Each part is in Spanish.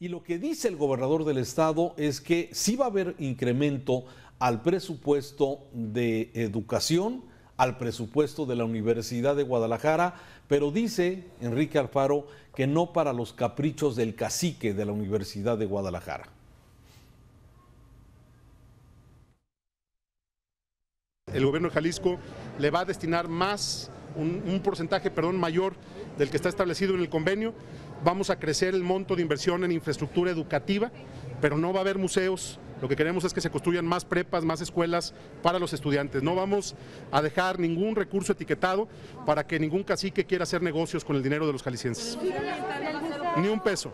Y lo que dice el gobernador del estado es que sí va a haber incremento al presupuesto de educación, al presupuesto de la Universidad de Guadalajara, pero dice Enrique Alfaro que no para los caprichos del cacique de la Universidad de Guadalajara. El gobierno de Jalisco le va a destinar más un, porcentaje perdón, mayor del que está establecido en el convenio. Vamos a crecer el monto de inversión en infraestructura educativa, pero no va a haber museos. Lo que queremos es que se construyan más prepas, más escuelas para los estudiantes. No vamos a dejar ningún recurso etiquetado para que ningún cacique quiera hacer negocios con el dinero de los jaliscienses. Ni un peso.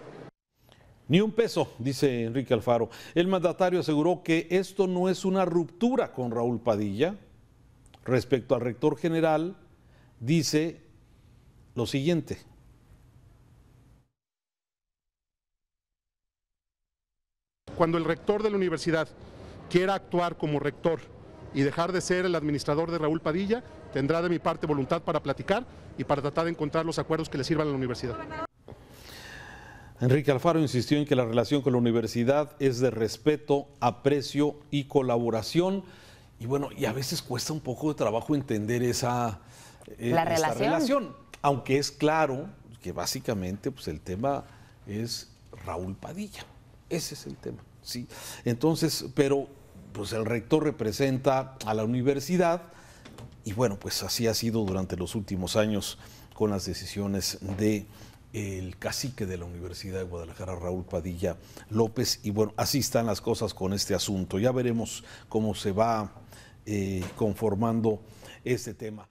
Ni un peso, dice Enrique Alfaro. El mandatario aseguró que esto no es una ruptura con Raúl Padilla respecto al rector general dice lo siguiente. Cuando el rector de la universidad quiera actuar como rector y dejar de ser el administrador de Raúl Padilla, tendrá de mi parte voluntad para platicar y para tratar de encontrar los acuerdos que le sirvan a la universidad. Enrique Alfaro insistió en que la relación con la universidad es de respeto, aprecio y colaboración. Y bueno, y a veces cuesta un poco de trabajo entender esa eh, la relación. Aunque es claro que básicamente pues, el tema es Raúl Padilla. Ese es el tema. Sí. Entonces, pero pues el rector representa a la universidad y bueno, pues así ha sido durante los últimos años con las decisiones de el cacique de la Universidad de Guadalajara, Raúl Padilla López. Y bueno, así están las cosas con este asunto. Ya veremos cómo se va eh, conformando este tema.